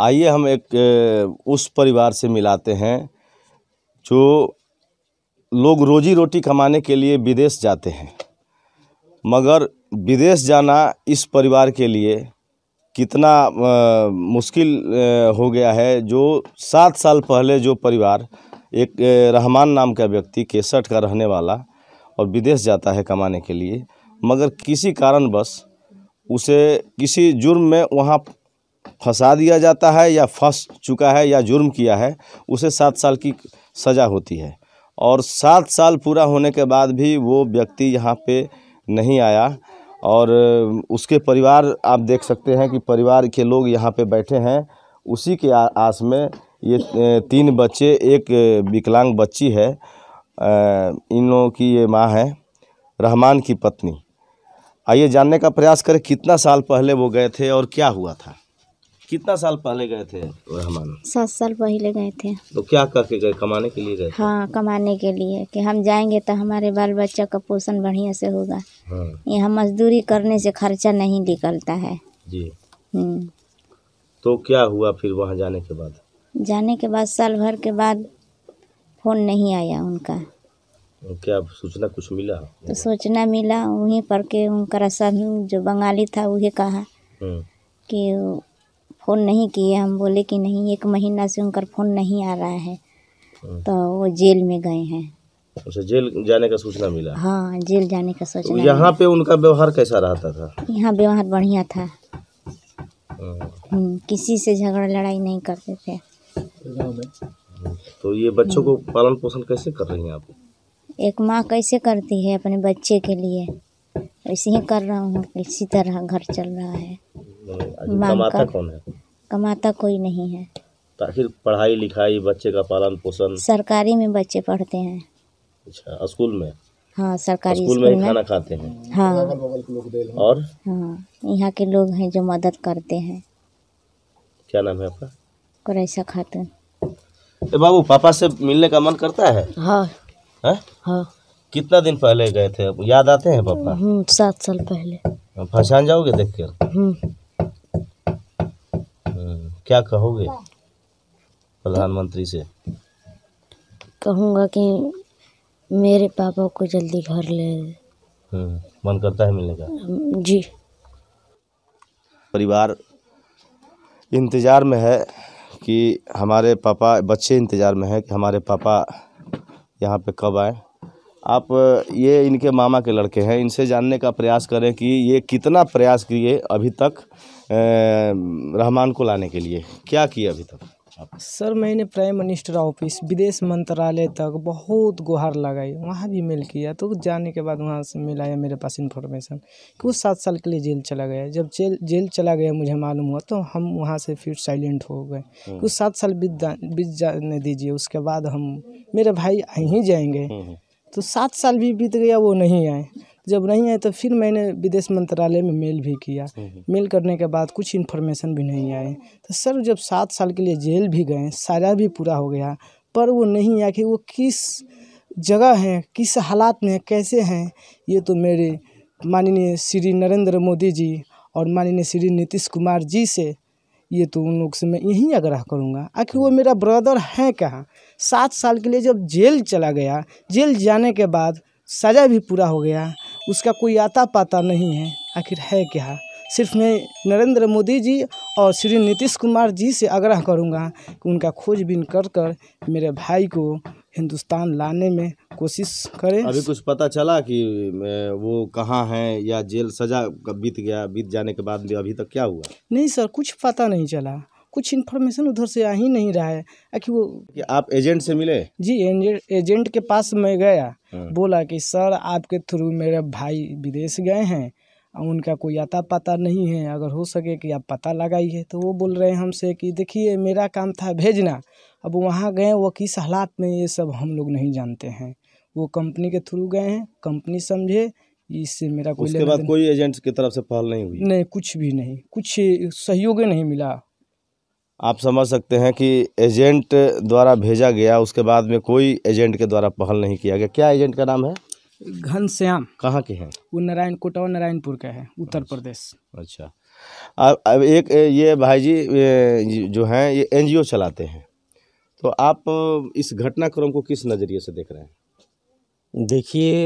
आइए हम एक उस परिवार से मिलाते हैं जो लोग रोजी रोटी कमाने के लिए विदेश जाते हैं मगर विदेश जाना इस परिवार के लिए कितना आ, मुश्किल आ, हो गया है जो सात साल पहले जो परिवार एक रहमान नाम का व्यक्ति केसठ का रहने वाला और विदेश जाता है कमाने के लिए मगर किसी कारणवश उसे किसी जुर्म में वहाँ फंसा दिया जाता है या फंस चुका है या जुर्म किया है उसे सात साल की सज़ा होती है और सात साल पूरा होने के बाद भी वो व्यक्ति यहाँ पे नहीं आया और उसके परिवार आप देख सकते हैं कि परिवार के लोग यहाँ पे बैठे हैं उसी के आस में ये तीन बच्चे एक विकलांग बच्ची है इन लोगों की ये माँ है रहमान की पत्नी आइए जानने का प्रयास करें कितना साल पहले वो गए थे और क्या हुआ था कितना साल पहले गए थे रहमान सात साल पहले गए थे तो क्या करके गए कमाने के लिए गए हाँ कमाने के लिए कि हम जाएंगे तो हमारे बाल बच्चा का पोषण बढ़िया से होगा हाँ। यहाँ मजदूरी करने से खर्चा नहीं निकलता है जी हम्म। तो क्या हुआ फिर वहाँ जाने के बाद जाने के बाद साल भर के बाद फोन नहीं आया उनका क्या सूचना कुछ मिला तो सूचना मिला वहीं पर के उनका रसन जो बंगाली था वही कहा हम्म। कि फ़ोन नहीं किए हम बोले कि नहीं एक महीना से उनका फ़ोन नहीं आ रहा है हम्म। तो वो जेल में गए हैं अच्छा जेल जाने का सूचना मिला हाँ जेल जाने का तो सूचना तो यहाँ पे उनका व्यवहार कैसा रहता था यहाँ व्यवहार बढ़िया था हम्म। हम्म, किसी से झगड़ा लड़ाई नहीं करते थे तो ये बच्चों को पालन पोषण कैसे कर रही हैं आप एक माँ कैसे करती है अपने बच्चे के लिए ऐसे ही कर रहा हूँ इसी तरह घर चल रहा है कमाता कौन है कमाता कोई नहीं है तो आखिर पढ़ाई लिखाई बच्चे का पालन पोषण सरकारी में बच्चे पढ़ते हैं अच्छा स्कूल में हाँ सरकारी स्कूल में, में खाना खाते हैं हाँ और हाँ यहाँ के लोग हैं जो मदद करते हैं क्या नाम है आपका कुरैसा खातून बाबू पापा से मिलने का मन करता है हाँ है? हाँ कितना दिन पहले गए थे याद आते हैं पापा हम्म, सात साल पहले पहचान जाओगे देख कर क्या कहोगे प्रधानमंत्री से कहूँगा कि मेरे पापा को जल्दी घर ले हम्म, मन करता है मिलने का जी परिवार इंतज़ार में है कि हमारे पापा बच्चे इंतज़ार में है कि हमारे पापा यहाँ पे कब आए आप ये इनके मामा के लड़के हैं इनसे जानने का प्रयास करें कि ये कितना प्रयास किए अभी तक रहमान को लाने के लिए क्या किया अभी तक सर मैंने प्राइम मिनिस्टर ऑफिस विदेश मंत्रालय तक बहुत गुहार लगाई वहाँ भी मेल किया तो जाने के बाद वहाँ से मिला है मेरे पास इन्फॉर्मेशन कि वो सात साल के लिए जेल चला गया जब जेल जेल चला गया मुझे मालूम हुआ तो हम वहाँ से फिर साइलेंट हो गए हम्म। कि उस सात साल बीत बीत जाने दीजिए उसके बाद हम मेरे भाई यहीं जाएंगे हम्म, हम्म। तो सात साल भी बीत गया वो नहीं आए जब नहीं आए तो फिर मैंने विदेश मंत्रालय में मेल भी किया हम्म, हम्म। मेल करने के बाद कुछ इन्फॉर्मेशन भी नहीं आई तो सर जब सात साल के लिए जेल भी गए सारा भी पूरा हो गया पर वो नहीं आया कि वो किस जगह हैं किस हालात में कैसे हैं ये तो मेरे माननीय श्री नरेंद्र मोदी जी और माननीय श्री नीतीश कुमार जी से ये तो उन लोग से मैं यही आग्रह करूँगा आखिर वो मेरा ब्रदर है कहाँ सात साल के लिए जब जेल चला गया जेल जाने के बाद सज़ा भी पूरा हो गया उसका कोई आता पाता नहीं है आखिर है क्या सिर्फ मैं नरेंद्र मोदी जी और श्री नीतीश कुमार जी से आग्रह करूँगा कि उनका खोजबीन कर कर मेरे भाई को हिंदुस्तान लाने में कोशिश करें अभी कुछ पता चला कि वो कहाँ हैं या जेल सजा बीत गया बीत जाने के बाद भी अभी तक क्या हुआ नहीं सर कुछ पता नहीं चला कुछ इन्फॉर्मेशन उधर से आ ही नहीं रहा है आखिर वो कि आप एजेंट से मिले जी एजेंट के पास मैं गया हाँ। बोला कि सर आपके थ्रू मेरे भाई विदेश गए हैं उनका कोई आता पता नहीं है अगर हो सके कि आप पता लगाइए तो वो बोल रहे हैं हमसे कि देखिए मेरा काम था भेजना अब वहाँ गए वो किस हालात में ये सब हम लोग नहीं जानते हैं वो कंपनी के थ्रू गए हैं कंपनी समझे इससे मेरा कोई उसके बाद कोई एजेंट की तरफ से पहल नहीं हुई नहीं कुछ भी नहीं कुछ सहयोग नहीं मिला आप समझ सकते हैं कि एजेंट द्वारा भेजा गया उसके बाद में कोई एजेंट के द्वारा पहल नहीं किया गया क्या एजेंट का नाम है घनश्याम कहाँ के हैं वो नारायण कोटा नारायणपुर का है उत्तर अच्छा। प्रदेश अच्छा अब अब एक ये भाई जी जो हैं ये एनजीओ चलाते हैं तो आप इस घटनाक्रम को किस नज़रिए से देख रहे हैं देखिए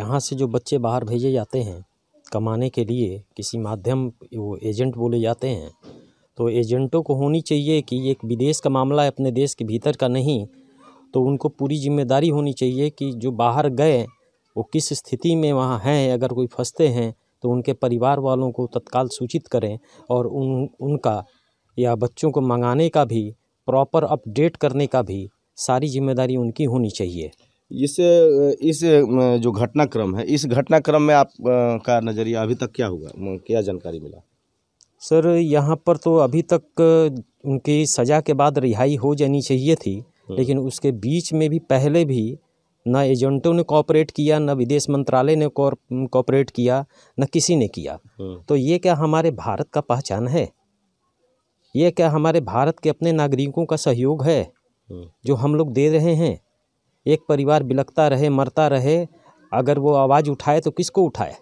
यहाँ से जो बच्चे बाहर भेजे जाते हैं कमाने के लिए किसी माध्यम वो एजेंट बोले जाते हैं तो एजेंटों को होनी चाहिए कि एक विदेश का मामला है अपने देश के भीतर का नहीं तो उनको पूरी जिम्मेदारी होनी चाहिए कि जो बाहर गए वो किस स्थिति में वहाँ हैं अगर कोई फंसते हैं तो उनके परिवार वालों को तत्काल सूचित करें और उन उनका या बच्चों को मंगाने का भी प्रॉपर अपडेट करने का भी सारी जिम्मेदारी उनकी होनी चाहिए इस इस जो घटनाक्रम है इस घटनाक्रम में आप का नज़रिया अभी तक क्या हुआ क्या जानकारी मिला सर यहाँ पर तो अभी तक उनकी सज़ा के बाद रिहाई हो जानी चाहिए थी हम्म। लेकिन उसके बीच में भी पहले भी ना एजेंटों ने कॉपरेट किया न विदेश मंत्रालय ने कॉपरेट किया न किसी ने किया हम्म। तो ये क्या हमारे भारत का पहचान है ये क्या हमारे भारत के अपने नागरिकों का सहयोग है हम्म। जो हम लोग दे रहे हैं एक परिवार बिलखता रहे मरता रहे अगर वो आवाज़ उठाए तो किसको उठाए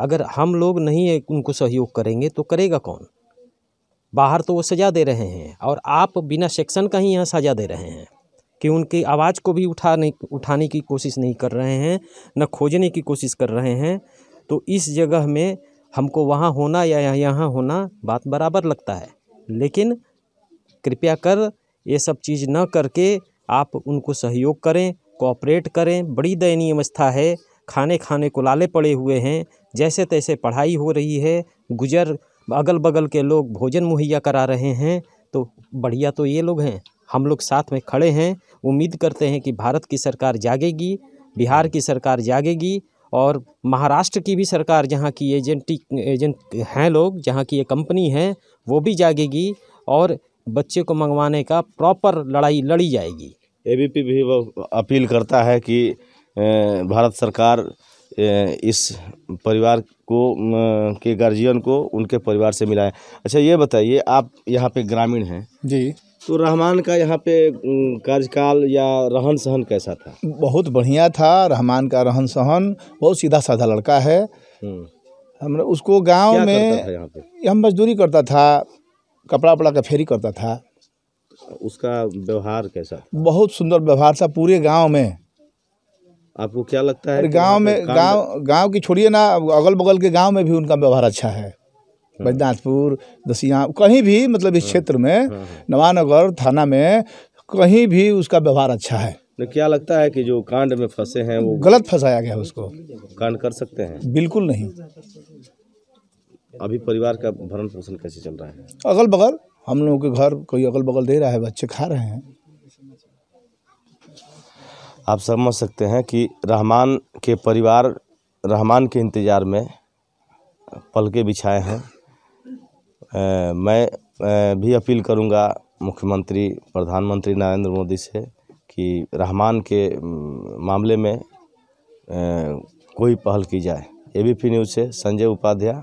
अगर हम लोग नहीं उनको सहयोग करेंगे तो करेगा कौन बाहर तो वो सजा दे रहे हैं और आप बिना सेक्शन का ही यहाँ सजा दे रहे हैं कि उनकी आवाज़ को भी उठा नहीं उठाने की कोशिश नहीं कर रहे हैं न खोजने की कोशिश कर रहे हैं तो इस जगह में हमको वहाँ होना या यहाँ होना बात बराबर लगता है लेकिन कृपया कर ये सब चीज़ न करके आप उनको सहयोग करें कॉपरेट करें बड़ी दयनीय अवस्था है खाने खाने को लाले पड़े हुए हैं जैसे तैसे पढ़ाई हो रही है गुजर अगल बगल के लोग भोजन मुहैया करा रहे हैं तो बढ़िया तो ये लोग हैं हम लोग साथ में खड़े हैं उम्मीद करते हैं कि भारत की सरकार जागेगी बिहार की सरकार जागेगी और महाराष्ट्र की भी सरकार जहाँ की एजेंटी एजेंट हैं लोग जहाँ की ये कंपनी है वो भी जागेगी और बच्चे को मंगवाने का प्रॉपर लड़ाई लड़ी जाएगी एबीपी भी अपील करता है कि भारत सरकार इस परिवार को के गार्जियन को उनके परिवार से मिलाए अच्छा ये बताइए आप यहाँ पे ग्रामीण हैं जी तो रहमान का यहाँ पे कार्यकाल या रहन सहन कैसा था बहुत बढ़िया था रहमान का रहन सहन बहुत सीधा साधा लड़का है हम्म। हमने उसको गांव में हम मजदूरी करता था कपड़ा वपड़ा का फेरी करता था उसका व्यवहार कैसा बहुत सुंदर व्यवहार था पूरे गांव में आपको क्या लगता है गांव में गांव गांव की छोड़िए ना अगल बगल के गांव में भी उनका व्यवहार अच्छा है हाँ। बैजनाथपुर दसिया कहीं भी मतलब इस हाँ। क्षेत्र में हाँ, नवानगर थाना में कहीं भी उसका व्यवहार अच्छा है तो क्या लगता है कि जो कांड में फंसे हैं वो गलत फंसाया गया उसको कांड कर सकते हैं बिल्कुल नहीं अभी परिवार का भरण पोषण कैसे चल रहा है अगल बगल हम लोगों के घर कोई अगल बगल दे रहा है बच्चे खा रहे हैं आप समझ सकते हैं कि रहमान के परिवार रहमान के इंतज़ार में पलके बिछाए हैं आ, मैं आ, भी अपील करूंगा मुख्यमंत्री प्रधानमंत्री नरेंद्र मोदी से कि रहमान के मामले में आ, कोई पहल की जाए ए बी पी न्यूज़ से संजय उपाध्याय